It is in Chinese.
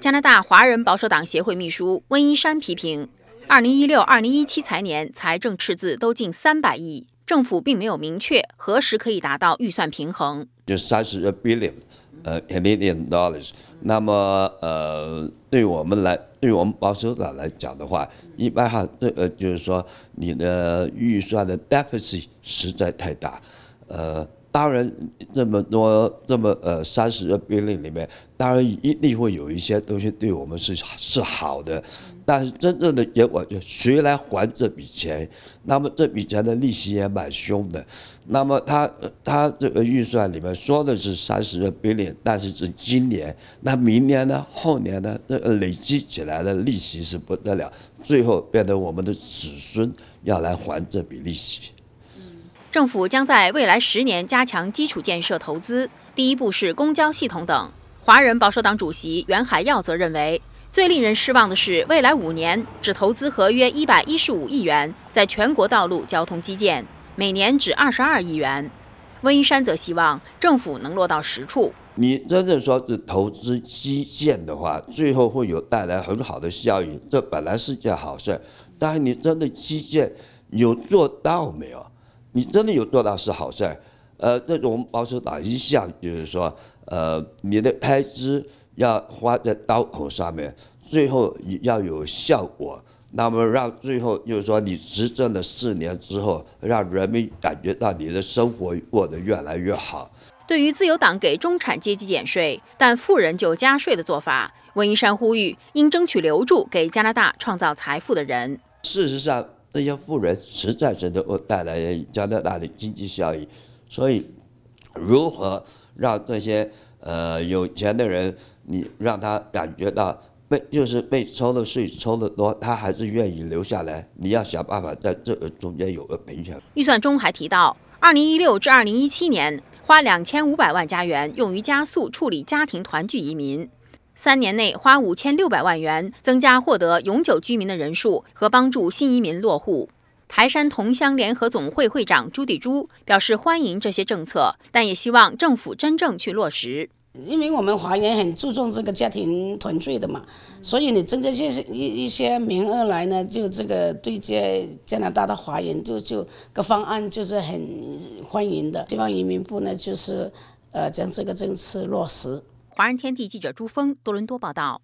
加拿大华人保守党协会秘书温一山批评，2016、2017财年财政赤字都近300亿，政府并没有明确何时可以达到预算平衡。就三十 billion，呃，a i l l i o n dollars。那么，呃，对我们来，对我们保守党来讲的话，一般哈，呃，就是说你的预算的 deficit 实在太大，呃。当然，这么多这么呃三十个病例里面，当然一定会有一些东西对我们是是好的，但是真正的结果就谁来还这笔钱？那么这笔钱的利息也蛮凶的。那么他他这个预算里面说的是三十 i o 例，但是是今年，那明年呢？后年呢？个累积起来的利息是不得了，最后变得我们的子孙要来还这笔利息。政府将在未来十年加强基础建设投资，第一步是公交系统等。华人保守党主席袁海耀则认为，最令人失望的是，未来五年只投资合约一百一十五亿元，在全国道路交通基建，每年只二十二亿元。温一山则希望政府能落到实处。你真正说是投资基建的话，最后会有带来很好的效益，这本来是件好事。但是你真的基建有做到没有？你真的有多大是好事？呃，这种保守党一向就是说，呃，你的开支要花在刀口上面，最后要有效果。那么让最后就是说，你执政了四年之后，让人民感觉到你的生活过得越来越好。对于自由党给中产阶级减税，但富人就加税的做法，温宜山呼吁应争取留住给加拿大创造财富的人。事实上。这些富人实在是能够带来加拿大的经济效益，所以如何让这些呃有钱的人，你让他感觉到被就是被抽的税抽的多，他还是愿意留下来。你要想办法在这个中间有个平衡。预算中还提到，二零一六至二零一七年花两千五百万加元用于加速处理家庭团聚移民。三年内花五千六百万元增加获得永久居民的人数和帮助新移民落户。台山同乡联合总会会长朱地珠表示欢迎这些政策，但也希望政府真正去落实。因为我们华人很注重这个家庭团聚的嘛，所以你增加一些一一些名额来呢，就这个对接加拿大的华人就就个方案就是很欢迎的。希望移民部呢就是呃将这个政策落实。《华人天地》记者朱峰，多伦多报道。